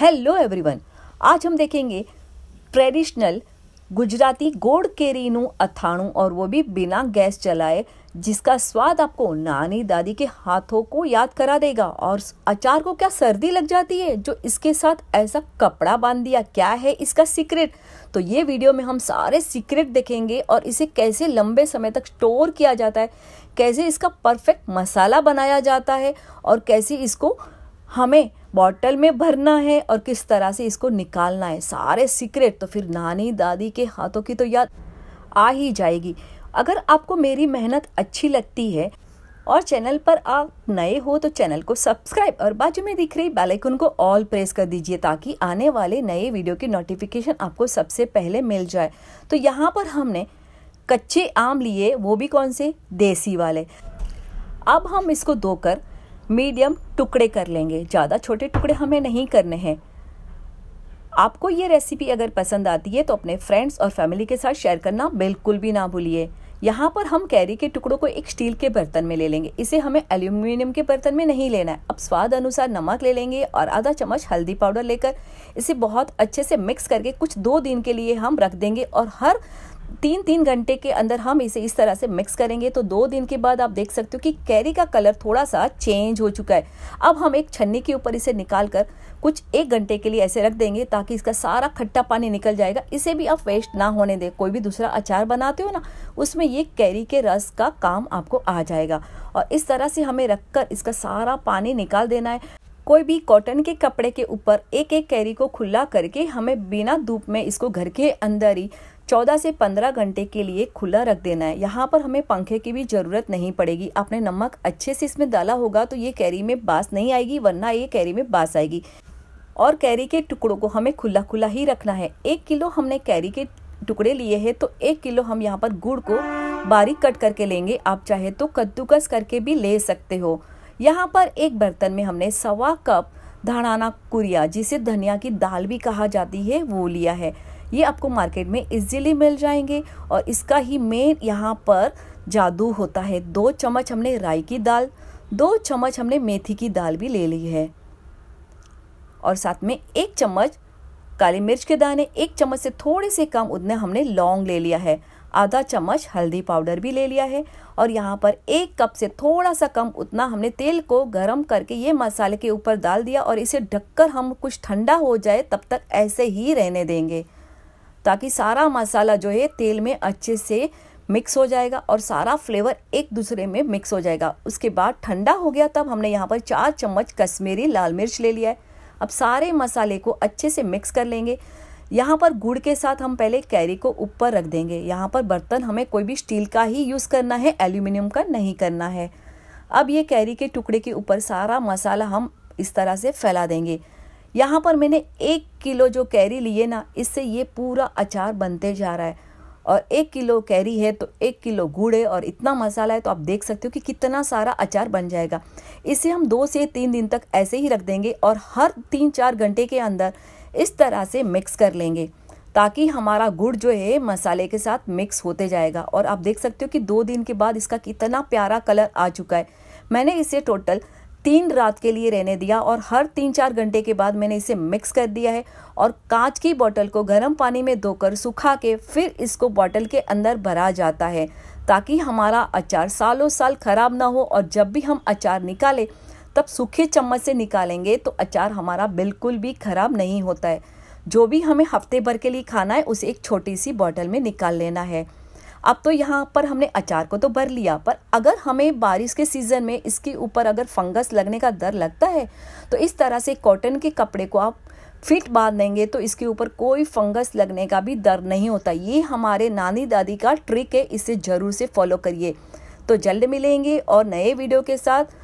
hello everyone आज हम देखेंगे ट्रेडिशनल गुजराती गोड़ केरीनू अथाणु और वो भी बिना गैस चलाए जिसका स्वाद आपको नानी दादी के हाथों को याद करा देगा और अचार को क्या सर्दी लग जाती है जो इसके साथ ऐसा कपड़ा बांध दिया क्या है इसका सीक्रेट तो ये वीडियो में हम सारे सीक्रेट देखेंगे और इसे कैसे लंबे समय तक स्टोर किया जाता है कैसे इसका परफेक्ट मसाला बनाया जाता है और कैसे इसको हमें बॉटल में भरना है और किस तरह से इसको निकालना है सारे सीक्रेट तो फिर नानी दादी के हाथों की तो याद आ ही जाएगी अगर आपको मेरी मेहनत अच्छी लगती है और चैनल पर आप नए हो तो चैनल को सब्सक्राइब और बाजू में दिख रही बेल आइकन को ऑल प्रेस कर दीजिए ताकि आने वाले नए वीडियो की नोटिफिकेशन आपको सबसे पहले मिल जाए तो यहाँ पर हमने कच्चे आम लिए वो भी कौन से देसी वाले अब हम इसको धोकर मीडियम टुकड़े कर लेंगे ज़्यादा छोटे टुकड़े हमें नहीं करने हैं आपको ये रेसिपी अगर पसंद आती है तो अपने फ्रेंड्स और फैमिली के साथ शेयर करना बिल्कुल भी ना भूलिए यहाँ पर हम कैरी के टुकड़ों को एक स्टील के बर्तन में ले लेंगे इसे हमें एल्यूमिनियम के बर्तन में नहीं लेना है अब स्वाद अनुसार नमक ले लेंगे और आधा चम्मच हल्दी पाउडर लेकर इसे बहुत अच्छे से मिक्स करके कुछ दो दिन के लिए हम रख देंगे और हर तीन तीन घंटे के अंदर हम इसे इस तरह से मिक्स करेंगे तो दो दिन के बाद आप देख सकते हो कि कैरी का कलर थोड़ा सा चेंज हो चुका है अब हम एक छन्नी के ऊपर इसे निकाल कर कुछ एक घंटे के लिए ऐसे रख देंगे ताकि इसका सारा खट्टा पानी निकल जाएगा इसे भी आप वेस्ट ना होने दें कोई भी दूसरा अचार बनाते हो ना उसमें ये कैरी के रस का काम आपको आ जाएगा और इस तरह से हमें रख कर इसका सारा पानी निकाल देना है कोई भी कॉटन के कपड़े के ऊपर एक एक कैरी को खुला करके हमें बिना धूप में इसको घर के अंदर ही 14 से 15 घंटे के लिए खुला रख देना है यहाँ पर हमें पंखे की भी ज़रूरत नहीं पड़ेगी आपने नमक अच्छे से इसमें डाला होगा तो ये कैरी में बास नहीं आएगी वरना ये कैरी में बास आएगी और कैरी के टुकड़ों को हमें खुला खुला ही रखना है एक किलो हमने कैरी के टुकड़े लिए हैं तो एक किलो हम यहाँ पर गुड़ को बारीक कट करके लेंगे आप चाहे तो कद्दूकस करके भी ले सकते हो यहाँ पर एक बर्तन में हमने सवा कप धड़ाना कुरिया जिसे धनिया की दाल भी कहा जाती है वो लिया है ये आपको मार्केट में इजीली मिल जाएंगे और इसका ही मेन यहाँ पर जादू होता है दो चम्मच हमने राई की दाल दो चम्मच हमने मेथी की दाल भी ले ली है और साथ में एक चम्मच काली मिर्च के दाने एक चम्मच से थोड़े से कम उतने हमने लौंग ले लिया है आधा चम्मच हल्दी पाउडर भी ले लिया है और यहाँ पर एक कप से थोड़ा सा कम उतना हमने तेल को गर्म करके ये मसाले के ऊपर डाल दिया और इसे ढककर हम कुछ ठंडा हो जाए तब तक ऐसे ही रहने देंगे ताकि सारा मसाला जो है तेल में अच्छे से मिक्स हो जाएगा और सारा फ्लेवर एक दूसरे में मिक्स हो जाएगा उसके बाद ठंडा हो गया तब हमने यहाँ पर चार चम्मच कश्मीरी लाल मिर्च ले लिया है अब सारे मसाले को अच्छे से मिक्स कर लेंगे यहाँ पर गुड़ के साथ हम पहले कैरी को ऊपर रख देंगे यहाँ पर बर्तन हमें कोई भी स्टील का ही यूज़ करना है एल्यूमिनियम का नहीं करना है अब ये कैरी के टुकड़े के ऊपर सारा मसाला हम इस तरह से फैला देंगे यहाँ पर मैंने एक किलो जो कैरी लिए ना इससे ये पूरा अचार बनते जा रहा है और एक किलो कैरी है तो एक किलो गुड़ है और इतना मसाला है तो आप देख सकते हो कि कितना सारा अचार बन जाएगा इसे हम दो से तीन दिन तक ऐसे ही रख देंगे और हर तीन चार घंटे के अंदर इस तरह से मिक्स कर लेंगे ताकि हमारा गुड़ जो है मसाले के साथ मिक्स होते जाएगा और आप देख सकते हो कि दो दिन के बाद इसका कितना प्यारा कलर आ चुका है मैंने इसे टोटल तीन रात के लिए रहने दिया और हर तीन चार घंटे के बाद मैंने इसे मिक्स कर दिया है और कांच की बोतल को गर्म पानी में धोकर सुखा के फिर इसको बोतल के अंदर भरा जाता है ताकि हमारा अचार सालों साल खराब ना हो और जब भी हम अचार निकालें तब सूखे चम्मच से निकालेंगे तो अचार हमारा बिल्कुल भी खराब नहीं होता है जो भी हमें हफ्ते भर के लिए खाना है उसे एक छोटी सी बॉटल में निकाल लेना है अब तो यहाँ पर हमने अचार को तो भर लिया पर अगर हमें बारिश के सीज़न में इसके ऊपर अगर फंगस लगने का डर लगता है तो इस तरह से कॉटन के कपड़े को आप फिट बांध देंगे तो इसके ऊपर कोई फंगस लगने का भी डर नहीं होता ये हमारे नानी दादी का ट्रिक है इसे ज़रूर से फॉलो करिए तो जल्द मिलेंगे और नए वीडियो के साथ